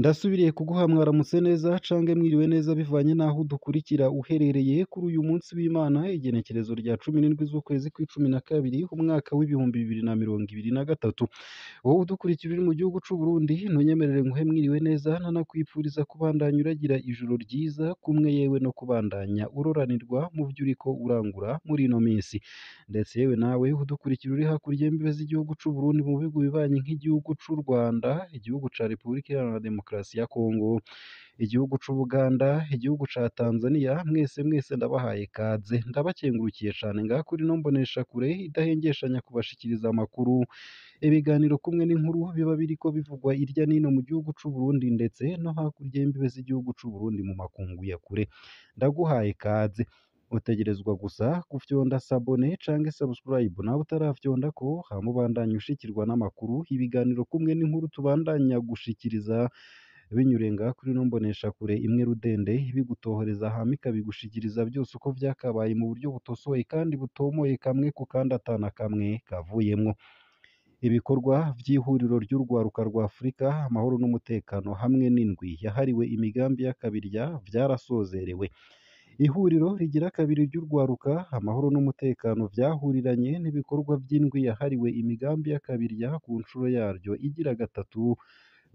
ndasubiriye kuguha mwaramutse neza cange mwiriwe neza bivanye n'aho dukurikira uherereye kuri uyu munsi w'imana igenekerezo rya cumi n'indwi z'ukwezi kwi cumi na kabiri umwaka w'ibihumbi bibiri na mirongo ibiri na gatatu wowe udukurikira uri mu gihugu cy’u Burundi ntunyemerere nguhe mwiriwe neza ntanakwifuriza kubandanya uragira ijoro ryiza kumwe yewe no kubandanya uroranirwa mu byo uriko urangura muri ino minsi ndetse yewe nawe udukurikira uri hakurya y'imbibe z'igihugu c'u Burundi mu bihugu bibanyi nk'igihugu cy’u Rwanda igihugu ca Repubulika Iharanira Demokarasi Demokarasi ya Kongo, igihugu cy'u Buganda, igihugu cya Tanzania, mwese mwese ndabahaye ikaze, ndabakengurukiye cyane ngaha kuri ino mboneshakure idahengeshanya kubashikiriza amakuru, ibiganiro kumwe n'inkuru biba biriko bivugwa irya nino mu gihugu cy'u Burundi ndetse no hakurya y'imbibe z'igihugu cy'u Burundi mu makungu ya kure, ndaguhaye ikaze. utegerezwa gusa gufyonda sabone canke subscribe nawe utarafyonda ko hama ubandanya ushikirwa n'amakuru ibiganiro kumwe n'inkuru tubandanya gushikiriza binyurenga kuri ino kure imwe rudende bigutohoreza hama ikabigushikiriza byose uko byakabaye mu buryo butosoye kandi butomoye kamwe ku kandi atana kamwe kavuyemo. ibikorwa by'ihuriro ry'urwaruka rwa Afurika amahoro n'umutekano hamwe n'indwi yahariwe imigambi y'akabirya byarasozerewe Ihuriro rigira kabiri ry'urwaruka amahoro n'umutekano byahuriranye n'ibikorwa by'indwi yahariwe imigambi ya y'akabirya ku nshuro yaryo igira gatatu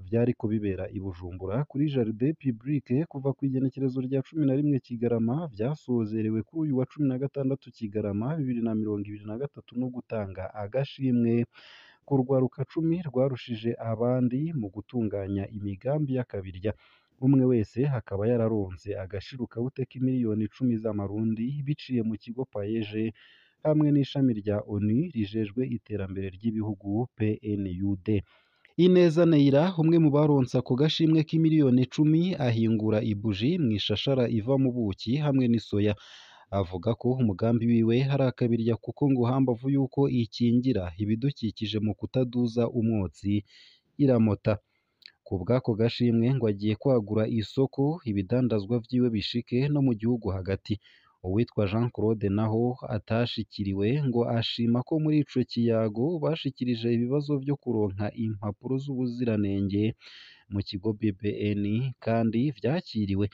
byari kubibera i Bujumbura kuri Jardin Publique kuva ku igenekerezo rya cumi na rimwe Kigarama byasozerewe kuri uyu wa cumi na gatandatu Kigarama bibiri na mirongo ibiri na gatatu no gutanga agashimwe ku rwaruka cumi rwarushije abandi mu gutunganya imigambi ya kabirya. umwe wese akaba yararonse agashiro kawute k'imiliyoni icumi z'amarundi biciye mu kigo Payeje, hamwe n'ishami rya ONU rijejwe iterambere ry'ibihugu PNUD Ineza Neira umwe mu baronsa ako gashimwe k'imiliyoni icumi ahingura ibuji mu ishashara iva mu buki hamwe n'isoya avuga ko umugambi wiwe hari akabirya kuko ngo hambavu y'uko ikingira ibidukikije mu kutaduza umwotsi iramota Ku bw'ako gashimwe ngo agiye kwagura isoko ibidandazwa vyiwe bishike no mu gihugu hagati uwitwa Jean Claude naho atashikiriwe ngo ashima ko muri ico kiyago bashikirije ibibazo byo kuronka impapuro z'ubuziranenge mu kigo BBN kandi vyakiriwe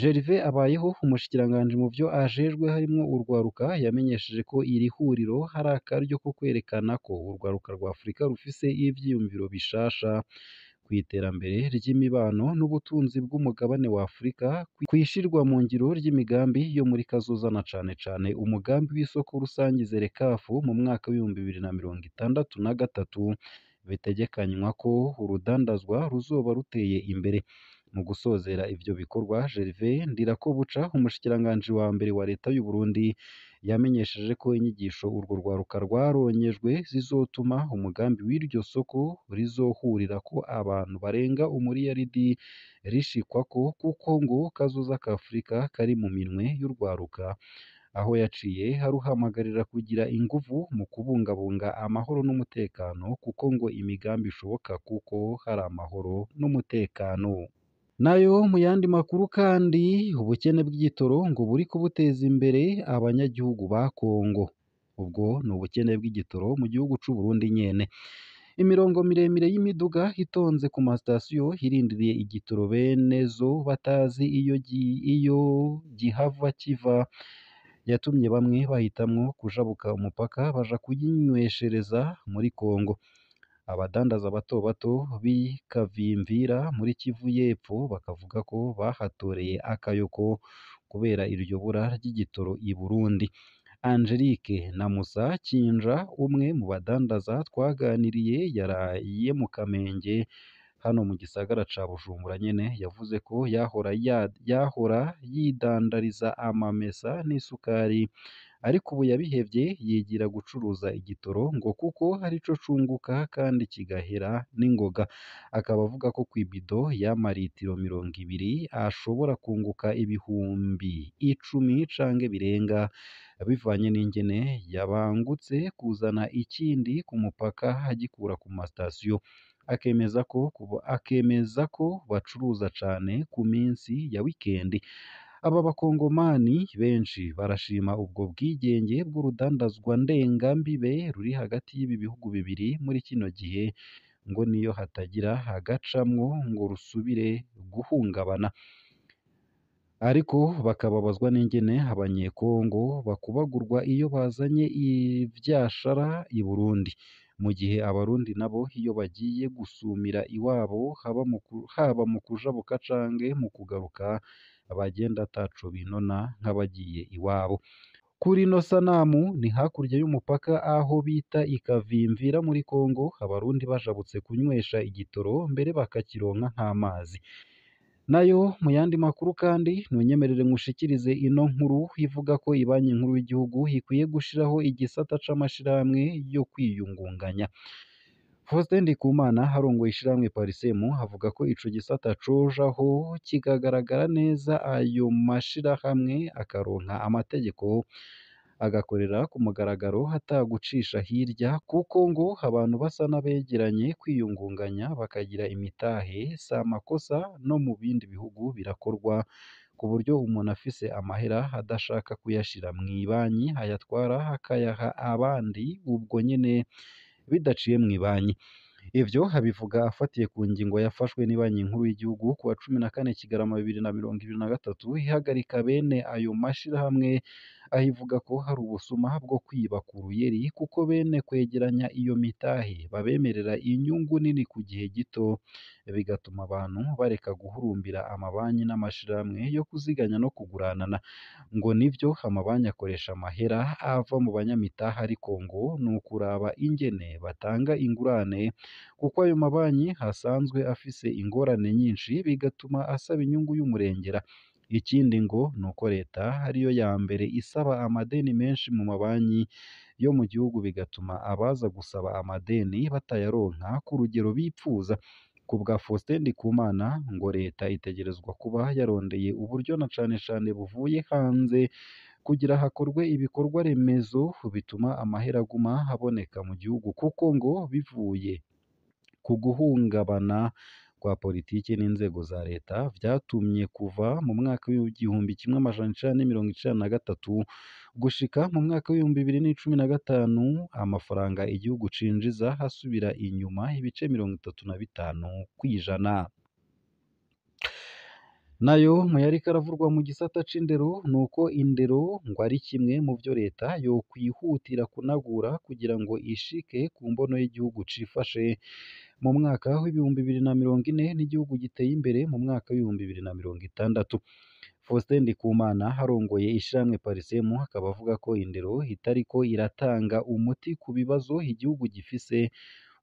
Gervais Abayeho umushikiranganji mu vyo ajejwe harimwo urwaruka yamenyesheje ko iri huriro hari akaryo ko kwerekana ko urwaruka rwa Afurika rufise ivyiyumviro bishasha ku iterambere ry'imibano n'ubutunzi bw'umugabane wa w'Afurika ku ishyirwa mu ngiro ry'imigambi yo muri Kazoza na cyane cyane umugambi w'isoko rusange zerekafu mu mwaka w'ibihumbi bibiri na mirongo itandatu na gatatu bitegekanywa ko urudandazwa ruzoba ruteye imbere. Mu gusozera ibyo bikorwa Gervais Ndirakobuca umushikiranganji wa mbere wa leta y'u Burundi yamenyesheje ko inyigisho urwo rwaruka rwaronyejwe zizotuma umugambi w'iryo soko rizohurira ko abantu barenga umuriyaridi rishikwako kuko ngo kazoza k'Afurika kari mu minwe y'urwaruka aho yaciye haruhamagarira kugira inguvu mu kubungabunga amahoro n'umutekano kuko ngo imigambi ishoboka kuko hari amahoro n'umutekano nayo mu yandi makuru kandi ubukene bw'igitoro ngo buri kubuteza imbere abanyagihugu ba Kongo ubwo ni ubukene bw'igitoro mu gihugu cy'u Burundi nyene imirongo miremire y'imiduga itonze ku masitasiyo irindiriye igitoro bene zo batazi iyo iyo gihava kiva yatumye bamwe bahitamo kujabuka umupaka baja kuyinyweshereza muri Kongo Abadandaza bato bato b'i Kavimvira muri Kivu y'Epfo bakavuga ko bahatoreye akayoko kubera iryo bura ry'igitoro i Burundi. Angelique na Musa Kinja umwe mu badandaza twaganiriye yaraye mu Kamenge hano mu gisagara ca Bujumbura nyene yavuze ko yahora yidandariza amamesa n'isukari ariko ubu yabihebye yigira gucuruza igitoro ngo kuko ari cyo cyunguka kandi kigahera n'ingoga akaba avuga ko ku ibido y'ama mirongo ibiri ashobora kunguka ibihumbi icumi canke birenga bivanye n'ingene yabangutse kuzana ikindi ku mupaka agikura ku masitasiyo akemeza ko akemeza ko bacuruza cyane ku minsi ya wikendi Aba bakongomani benshi barashima ubwo bwigenge bw'urudandazwa ndengambibe ruri hagati y'ibi bihugu bibiri muri kino gihe ngo niyo hatagira agacamwo ngo rusubire guhungabana ariko bakababazwa n'ingene abanyekongo bakubagurwa iyo bazanye ivyashara i Burundi mu gihe abarundi nabo iyo bagiye gusumira iwabo haba mu kujabuka bukacange mu kugaruka abagenda ataco binona nk'abagiye iwabo kuri ino sanamu ni hakurya y'umupaka aho bita ikavimvira muri Kongo abarundi bajabutse kunywesha igitoro mbere bakakironka nk'amazi nayo mu yandi makuru kandi ntunyemerere nkushikirize ino nkuru ivuga ko ibanki nkuru y'igihugu ikwiye gushyiraho igisata c'amashirahamwe yo kwiyungunganya Faustin Ndikumana harongoye ishirahamwe Parisemu havuga ko ico gisata cojaho kigagaragara neza ayo mashirahamwe akaronka amategeko agakorera ku mugaragaro hatagucisha hirya kuko ngo abantu basa n'abegeranye kwiyungunganya bakagira imitahe si amakosa no mu bindi bihugu birakorwa ku buryo umuntu afise amahera adashaka kuyashira mw'ibanki ayatwara akayaha abandi ubwo nyine bidaciye mu ibanki ibyo abivuga afatiye ku ngingo yafashwe ni banki nkuru y'igihugu ku wa cumi na kane kigarama bibiri na mirongo ibiri na gatatu ihagarika bene ayo mashyirahamwe ahivuga ko hari ubusuma bwo kwiba ku ruyeri kuko bene kwegeranya iyo mitahe babemerera inyungu nini ku gihe gito bigatuma abantu bareka guhurumbira amabanki n'amashyirahamwe yo kuziganya no kuguranana ngo nibyo amabanki akoresha amahera ava mu banyamitahe ariko ngo ni ukuraba ingene batanga ingurane kuko ayo mabanki hasanzwe afise ingorane nyinshi bigatuma asaba inyungu y'umurengera Ikindi ngo ni uko Leta ariyo ya mbere isaba amadeni menshi mu mabanki yo mu gihugu bigatuma abaza gusaba amadeni batayaronka ku rugero bipfuza ku bwa Faustin Ndikumana ngo Leta itegerezwa kuba yarondeye uburyo na cane cane buvuye hanze kugira hakorwe ibikorwa remezo bituma amahera aguma aboneka mu gihugu kuko ngo bivuye ku guhungabana kwa politiki n'inzego za leta byatumye kuva mu mwaka w'igihumbi kimwe amajana icenda n'imirongo icenda na gatatu gushika mu mwaka w'ibihumbi bibiri n'icumi na gatanu amafaranga igihugu cinjiza hasubira inyuma ibice mirongo itatu na bitanu kw'ijana. nayo mu yari karavurwa mu gisata c'indero nuko uko indero ngo ari kimwe mu byo leta yokwihutira kunagura kugira ngo ishike ku mbono y'igihugu cifashe mu mwaka w'ibihumbi bibiri na mirongo ine n'igihugu giteye imbere mu mwaka w'ibihumbi bibiri na mirongo itandatu Faustin Ndikumana harongoye ishyirahamwe Parisemu akaba avuga ko indero itariko iratanga umuti ku bibazo igihugu gifise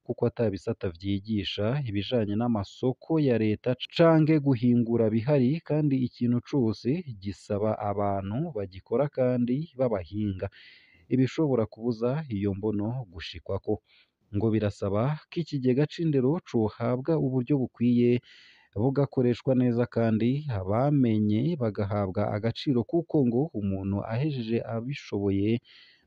kuko atari ibisata byigisha ibijanye n'amasoko ya leta cange guhingura bihari kandi ikintu cyose gisaba abantu bagikora kandi b'abahinga ibishobora kubuza iyo mbono gushikwako ngo birasaba ko ikigega c'indero cohabwa uburyo bukwiye bugakoreshwa neza kandi abamenye bagahabwa agaciro kuko ngo umuntu ahejeje abishoboye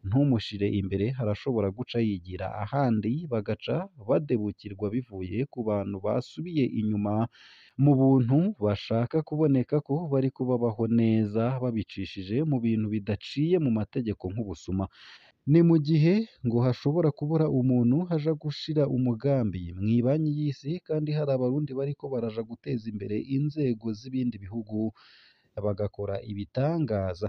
ntumushyire imbere harashobora guca yigira ahandi bagaca badebukirwa bivuye ku bantu basubiye inyuma mu buntu bashaka kuboneka ko bari kubabaho neza babicishije mu bintu bidaciye mu mategeko nk'ubusuma ni mu gihe ngo hashobora kubura umuntu haja gushira umugambi mu ibanki y'isi kandi hari abarundi bariko baraja guteza imbere inzego z'ibindi bihugu bagakora ibitangaza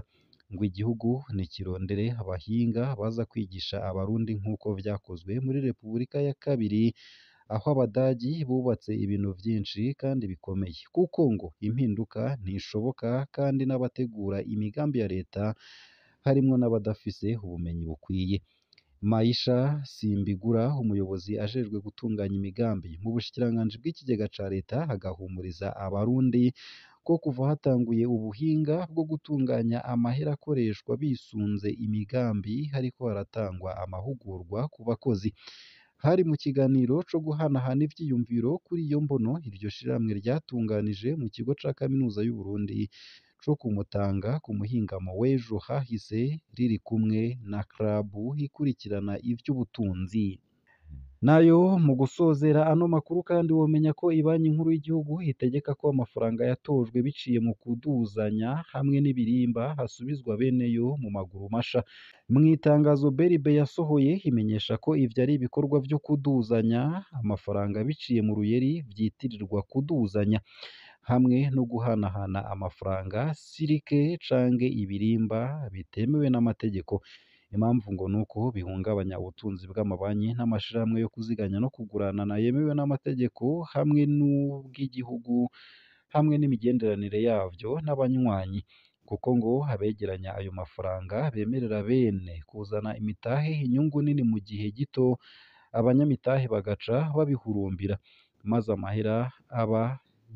ngo igihugu nikirondere abahinga baza kwigisha abarundi nk'uko byakozwe muri Repubulika ya kabiri aho abadagi bubatse ibintu byinshi kandi bikomeye kuko ngo impinduka ntishoboka kandi n'abategura imigambi ya leta harimo n'abadafise ubumenyi bukwiye Maisha Simbigura umuyobozi ajejwe gutunganya imigambi mu bushikiranganji bw'ikigega ca leta agahumuriza abarundi ko kuva hatanguye ubuhinga bwo gutunganya amahera akoreshwa bisunze imigambi hariko haratangwa amahugurwa ku bakozi hari mu kiganiro cyo guhanahana ibyiyumviro kuri iyo mbono iryo shirahamwe ryatunganije mu kigo ca kaminuza y'Uburundi co kumutanga ku muhingamo w'ejo hahise riri kumwe na club ikurikirana iby’ubutunzi nayo mu gusozera ano makuru kandi womenya ko Banki Nkuru y'Igihugu itegeka ko amafaranga yatojwe biciye mu kuduzanya hamwe n'ibirimba hasubizwa bene yo mu maguru masha mu itangazo BRB yasohoye imenyesha ko ibyo ari ibikorwa byo kuduzanya amafaranga biciye mu ruyeri byitirirwa kuduzanya hamwe no guhanahana amafaranga silike cange ibirimba bitemewe n'amategeko Impamvu ngo ni uko bihungabanya ubutunzi bw'amabanki n'amashyirahamwe yo kuziganya no kugurana yemewe n'amategeko hamwe n'ubw'igihugu hamwe n'imigenderanire yabyo n'abanywanyi kuko ngo abegeranya ayo mafaranga bemerera bene kuzana imitahe inyungu nini mu gihe gito abanyamitahe bagaca babihurumbira maze amahera aba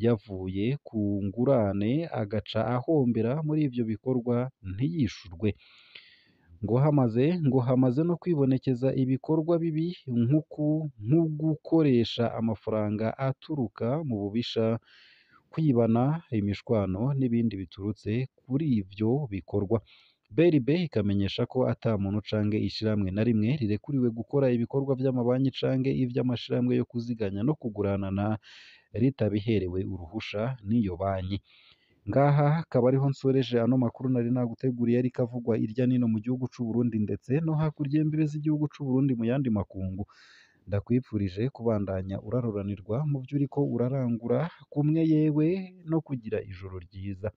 yavuye ku ngurane agaca ahombera muri ibyo bikorwa ntiyishurwe ngo hamaze ngo hamaze no kwibonekeza ibikorwa bibi nko gukoresha amafaranga aturuka mu bubisha kwibana imishwano n'ibindi biturutse kuri ibyo bikorwa brb ikamenyesha ko ata muntu cange ishyirahamwe na rimwe rirekuriwe gukora ibikorwa by'amabanki cange iby'amashyirahamwe yo kuziganya no kuguranana ritabiherewe uruhusha n'iyo banki Ngaha hakaba ariho nsoreje ano makuru nari naguteguriye ariko avugwa hirya no mu gihugu cy'u Burundi ndetse no hakurya y'imbibi z'igihugu cy'u Burundi mu yandi makungu. Ndakwifurije kubandanya uraroranirwa mu byo uriko urarangura, kumwe yewe no kugira ijoro ryiza.